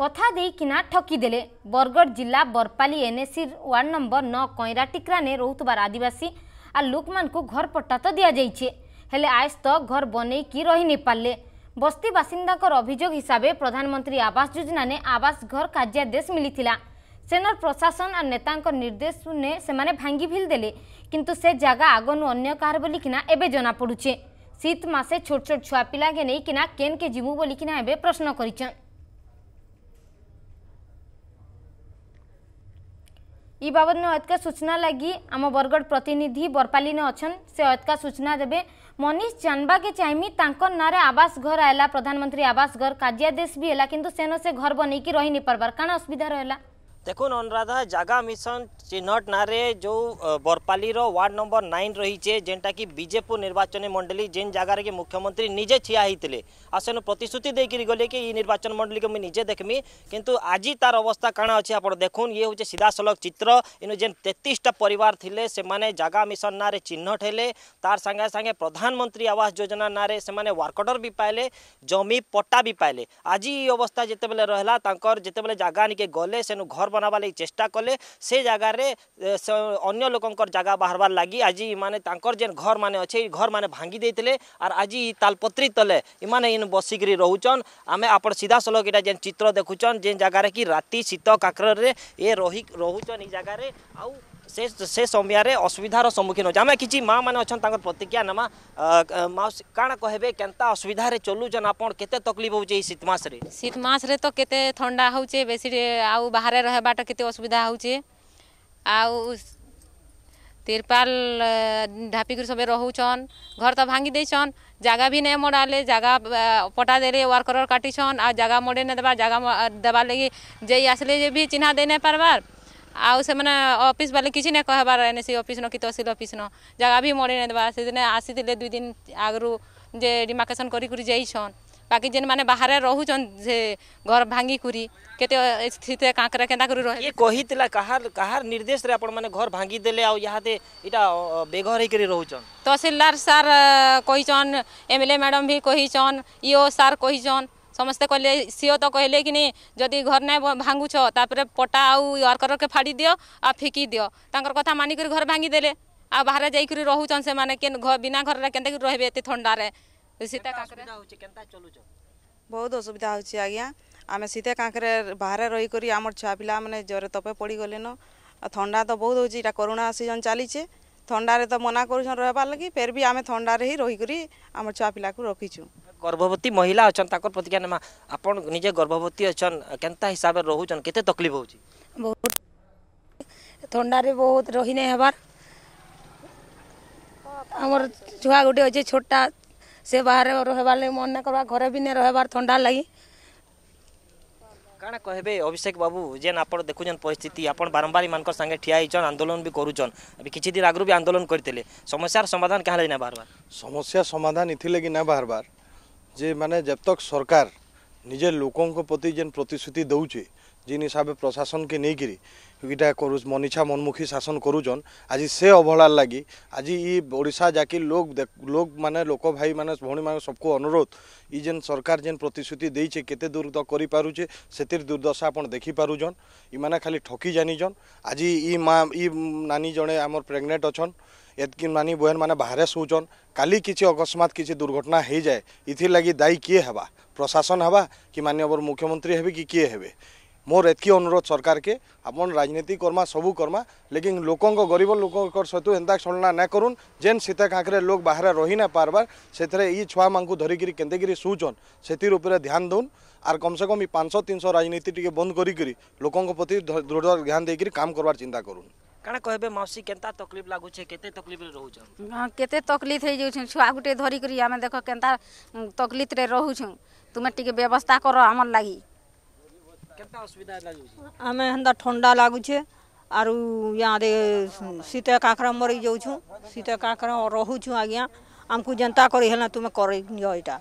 কথা ঠকি দেলে বরগড় জেলা বরপালি NAC ward number ন কইরা টিকরানে রহুবার আদিবাসী আর লোকমানকু ঘর পট্টা তো দিয়া যাইছে হলে আজ তো ঘর বনেই কি রহি নেপারলে বস্তি বাসিন্দাঙ্কর অভিযোগ হিসাবে প্রধানমন্ত্রী আবাস যোজনানে আবাস ঘর কার্যাদেশ মিলিছিলা সেনর প্রশাসন আর নেতাঙ্কর নির্দেশ শুনে সেমানে ভাঙ্গি ভিল দেলে কিন্তু সে জায়গা আগনু অন্য কাহার বলিকিনা এবে জনা পড়ুছে শীত মাসে ছোট ছোট ছুয়া পিলাকে নেইকিনা কেনকে জিমু বলিকিনা এবে প্রশ্ন করিছেন ଇ ବାବଦନେ ଅତକା ସୂଚନା ଲାଗି ଆମ ବରଗଡ଼ ପ୍ରତିନିଧି ବରପାଲିନେ ଅଛନ୍ ସେ ଅତକା ସୂଚନା ଦେବେ ମନୀଷ ଜାନବାକେ ଚାହିଁମି ତାଙ୍କ ନାଁରେ ଆବାସ ଘର ହେଲା ପ୍ରଧାନମନ୍ତ୍ରୀ ଆବାସ ଘର କାର୍ଯ୍ୟାଦେଶ ବି ହେଲା କିନ୍ତୁ ସେନ ସେ ଘର ବନେଇକି ରହି ନାଇଁ ପାରବାର କାଣା ଅସୁବିଧା ରହିଲା দেখুন অনুরাধা জাগা মিশন চিহ্নট না যে বরপালির ওয়ার্ড নম্বর নাইন রয়েছে যেটা কি বিজেপুর নির্বাচনী মন্ডলী যে জায়গার কি মুখ্যমন্ত্রী নিজে ঠিয়া হয়েছিল আর সে প্রতিশ্রুতি দিয়ে গলি কি এই নির্বাচন মন্ডলীকে মুই নিজে দেখমি কিন্তু আজ তার অবস্থা কাণা অছে আপনার দেখুন ইয়ে হচ্ছে সিধাসলখ চিত্র ইনু যে তেত্রিশটা পরিবার লে সে জাগা মিশন না চিহ্নট হলে তার সাংে সাংে প্রধানমন্ত্রী আবাস যোজনা না সে ওয়ার্কডর বি পাইলে জমি পট্টা বি পাইলে আজ এই অবস্থা যেতবে রহলা তাঁর যেতবে জায়গা নিকে গলে সে ঘর ବନାବାର୍ ଲାଗି ଚେଷ୍ଟା କଲେ ସେ ଜାଗାରେ ଅନ୍ୟ ଲୋକଙ୍କର ଜାଗା ବାହାରବାର୍ ଲାଗି ଆଜି ଇମାନେ ତାଙ୍କର ଯେନ୍ ଘରମାନେ ଅଛେ ଇ ଘରମାନେ ଭାଙ୍ଗି ଦେଇଥିଲେ ଆର୍ ଆଜି ଇ ତାଲପତ୍ରୀ ତଲେ ଇମାନେ ଇନ୍ ବସିକିରି ରହୁଛନ୍ ଆମେ ଆପଣ ସିଧାସଳଖ ଇଟା ଯେନ୍ ଚିତ୍ର ଦେଖୁଛନ୍ ଯେନ୍ ଜାଗାରେ କି ରାତି ଶୀତ କାକରରେ ଏ ରହି ରହୁଛନ୍ ଇ ଜାଗାରେ ଆଉ ସେ ସେ ସମୟରେ ଅସୁବିଧାର ସମ୍ମୁଖୀନ ହେଉଛେ ଆମେ କିଛି ମାଆମାନେ ଅଛନ୍ ତାଙ୍କର ପ୍ରତିକ୍ରିୟା ନେମା ମାଉସୀ କାଣା କହିବେ କେନ୍ତା ଅସୁବିଧାରେ ଚଲୁଛନ୍ ଆପଣ କେତେ ତକଲିଫ ହେଉଛେ ଏଇ ଶୀତ ମାସରେ ଶୀତ ମାସରେ ତ କେତେ ଥଣ୍ଡା ହେଉଛେ ବେଶୀ ଆଉ ବାହାରେ ରହିବାଟା କେତେ ଅସୁବିଧା ହେଉଛେ ଆଉ तिरपाल ढापिक सब रोचन घर तो भांगी देसन जगह भी नहीं मोड़ाले जगह पटा दे वर्कर काटिछन आ जगह मोड़े नहीं देवा जगह देवा लगी जे आसले जे भी चिन्हा दे नहीं पारबार ଆଉ ସେମାନେ ଅଫିସ୍ ବାଲେ କିଛି ନାଇଁ କହିବାର ଏନ୍ ସି ଅଫିସ୍ନ କି ତହସିଲ ଅଫିସ୍ନ ଜାଗା ବି ମଡ଼େଇ ନାଇଁ ଦେବା ସେଦିନେ ଆସିଥିଲେ ଦୁଇ ଦିନ ଆଗରୁ ଯେ ଡିମାର୍କେସନ୍ କରିକରି ଯାଇଛନ୍ বাকি যেন মানে বাহারে রহুছন যে ঘর ভাঙ্গি কুরি কেতে স্থিতে কাঁকরা কেনা করে রহে এ কহিতলা কাহার কাহার নির্দেশ রে আপন মানে ঘর ভাঙ্গি দেলে আউ ইয়াতে এটা বেঘর হই করে রহুছন তহসিলদার স্যার কইছন এমএলএ ম্যাডাম ভি কইছন ইও স্যার কইছন ସମସ୍ତେ କହିଲେ ସିଓ ତ କହିଲେ କିନି ଯଦି ଘର ନାଇଁ ଭାଙ୍ଗୁଛ ତାପରେ ପଟା ଆଉ ଅର୍କରକେ ଫାଡ଼ି ଦିଅ ଆଉ ଫିକି ଦିଅ ତାଙ୍କର କଥା ମାନିକରି ଘର ଭାଙ୍ଗିଦେଲେ ଆଉ ବାହାରେ ଯାଇକରି ରହୁଛନ୍ ସେମାନେ କେନ୍ ବିନା ଘରରେ କେନ୍ତା କରି ରହିବେ ଏତେ ଥଣ୍ଡାରେ ଶୀତା କାକରେ ବହୁତ ଅସୁବିଧା ହେଉଛି ଆଜ୍ଞା ଆମେ ଶୀତେ କାଙ୍କରେ ବାହାରେ ରହିକରି ଆମର ଛୁଆ ପିଲାମାନେ ଜ୍ୱର ତପେ ପଡ଼ିଗଲେନ ଆଉ ଥଣ୍ଡା ତ ବହୁତ ହେଉଛି ଏଇଟା କରୋନା ସିଜନ୍ ଚାଲିଛେ ଥଣ୍ଡାରେ ତ ମନା କରୁଛନ୍ ରହିବାର୍ ଲାଗି ଫେର୍ ବି ଆମେ ଥଣ୍ଡାରେ ହିଁ ରହିକରି ଆମର ଛୁଆ ପିଲାକୁ ରଖିଛୁ গর্ভবতী মহিলা অছন তাকর প্রতিক্রিয়া নেমা আপন নিজে গর্ভবতী অছন কেনতা হিসাবে রহুছন কেতে তকলিফ হউছি বহুত ଥଣ୍ଡାରେ ବହୁତ ରହି ନାଇଁ ହେବାର୍ ଆମର ଛୁଆ ଗୋଟେ ଅଛେ ଛୋଟଟା ସେ ବାହାରେ ରହିବାର ଲାଗି ମନ ନାଇଁ କରବା ଘରେ ବି ନାଇଁ ରହିବାର ଥଣ୍ଡା ଲାଗି କାଣା କହିବେ ଅଭିଷେକ ବାବୁ ଯେନ୍ ଆପଣ ଦେଖୁଛନ୍ ପରିସ୍ଥିତି ଆପଣ ବାରମ୍ବାର ଇମାନଙ୍କର ସାଙ୍ଗେ ଠିଆ ହେଇଛନ୍ ଆନ୍ଦୋଳନ ବି କରୁଛନ୍ କିଛି ଦିନ ଆଗରୁ ବି ଆନ୍ଦୋଳନ କରିଥିଲେ ସମସ୍ୟାର ସମାଧାନ କାହା ଲାଗି ନାଇଁ ବାହାରବାର ସମସ୍ୟା ସମାଧାନ ଇଥିଲାଗି ନାଇଁ ବାହାରବାର যে মানে যেতক সরকার নিজে লোক প্রতি যে প্রতিশ্রুতি দৌছে যে হিসাবে প্রশাসনকে নিয়ে এটা করু মনিছা মনমুখী শাসন করুছন আজি সে অবহেলার লাগি আজি ই ওড়শা যাকি লোক লোক মানে লোক ভাই মানে ভৌণী মানে সবকু অনুরোধ ই যে সরকার যে প্রতিশ্রুতি দিয়েছে কেতে দূর করে পুছে সেতির দুর্দশা আপনার দেখি পুজন ই মানে খালি ঠকি জানিছন আজি ই মা ই নানি জনে আমার প্রেগনেট অছন ଏତ୍କି ମାନି ବୟନମାନେ ବାହାରେ ଶୋଉଛନ୍ କାଲି କିଛି ଅକସ୍ମାତ କିଛି ଦୁର୍ଘଟଣା ହେଇଯାଏ ଇଥିର୍ଲାଗି ଦାୟୀ କିଏ ହେବା ପ୍ରଶାସନ ହେବା କି ମାନ୍ୟବର ମୁଖ୍ୟମନ୍ତ୍ରୀ ହେବେ କି କିଏ ହେବେ ମୋର ଏତ୍କି ଅନୁରୋଧ ସରକାରକେ ଆପଣ ରାଜନୀତି କର୍ମା ସବୁ କର୍ମା ଲେକିନ୍ ଲୋକଙ୍କ ଗରିବ ଲୋକଙ୍କର ସହିତ ଏନ୍ତା ଛଳନା ନାଇଁ କରୁନ୍ ଯେନ୍ ଶୀତ କାଁକରେ ଲୋକ ବାହାରେ ରହି ନାଇଁ ପାର୍ବାର୍ ସେଥିରେ ଇ ଛୁଆମାନଙ୍କୁ ଧରିକିରି କେନ୍ତେକିରି ଶୁଉଛନ୍ ସେଥିର ଉପରେ ଧ୍ୟାନ ଦଉନ୍ ଆର୍ କମ୍ସେ କମ୍ ଇ ପାଞ୍ଚଶହ ତିନିଶହ ରାଜନୀତି ଟିକେ ବନ୍ଦ କରିକିରି ଲୋକଙ୍କ ପ୍ରତି ଦୃଢ଼ ଧ୍ୟାନ ଦେଇକିରି କାମ କରବାର ଚିନ୍ତା କରୁନ୍ কানা কহবে মাউসী কেনতা তকলিফ লাগুছে কেতে তকলিফ রে রহুছন হ্যাঁ কেতে তকলিফ হই যাউছন ছুয়া গুটে ধরি করি আমি দেখো কেনতা তকলিফ রে রহুছন তুমি টিকে ব্যবস্থা করো আমার লাগি কেনতা অসুবিধা লাগুছে আমি হন্দা ঠান্ডা লাগুছে আর ইয়াদে শীতে কাঁকড়া মরি যাউছু শীতে কাঁকড়া রহুছু আজ্ঞা আমকু জনতা করি হেলা তুমি করে নিও এটা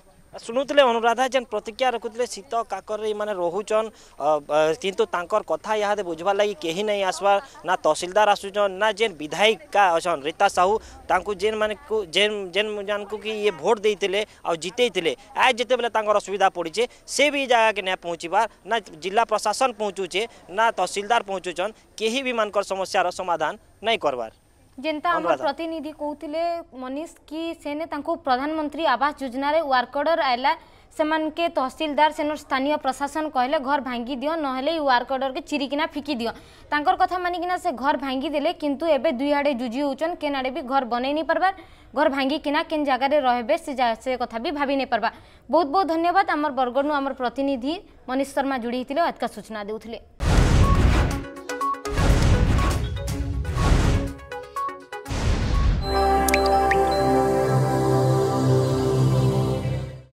শুনুলে অনুরাধা যেন প্রতিক্রিয়া রাখুলে শীত কাকরে এমানে রহুচন কিন্তু তাঁকর কথা ইহাদে বুঝবার লাগে কেহি নাই আসবার না তহসিলদার আসুচন না যে বিধায়িকা অছন রীতা সাহু তাঁকু যে মানে যেন যেন কি ইয়ে ভোট দিয়ে আউ জিতেইলে আজ যেতবেলে তাঁর অসুবিধা পড়ছে সে বি জায়গাকে না পৌঁছবার না জেলা প্রশাসন পৌঁছুছে না তহসিলদার পৌঁছুচন কেহি বি মানকর সমস্যার সমাধান নাই করবার ଯେନ୍ତା ଆମର ପ୍ରତିନିଧି କହୁଥିଲେ ମନୀଷ କି ସେନେ ତାଙ୍କୁ ପ୍ରଧାନମନ୍ତ୍ରୀ ଆବାସ ଯୋଜନାରେ ୱାର୍କ ଅର୍ଡର ଆଇଲା ସେମାନକେ ତହସିଲଦାର ସେନ ସ୍ଥାନୀୟ ପ୍ରଶାସନ କହିଲେ ଘର ଭାଙ୍ଗି ଦିଅ ନହେଲେ ଇ ୱାର୍କ ଅର୍ଡରକେ ଚିରିକିନା ଫିକି ଦିଅ ତାଙ୍କର କଥା ମାନିକିନା ସେ ଘର ଭାଙ୍ଗି ଦେଲେ କିନ୍ତୁ ଏବେ ଦୁଇ ଆଡ଼େ ଯୁଜି ହେଉଛନ୍ କେନ୍ ଆଡ଼େ ବି ଘର ବନେଇ ନେଇ ପାରବାର ଘର ଭାଙ୍ଗିକିନା କେନ୍ ଜାଗାରେ ରହିବେ ସେ ସେ କଥା ବି ଭାବି ନେଇ ପାରବା ବହୁତ ବହୁତ ଧନ୍ୟବାଦ ଆମର ବରଗଡ଼ରୁ ଆମର ପ୍ରତିନିଧି ମନୀଷ ଶର୍ମା ଯୋଡ଼ି ହେଇଥିଲେ ଅଧିକା ସୂଚନା ଦେଉଥିଲେ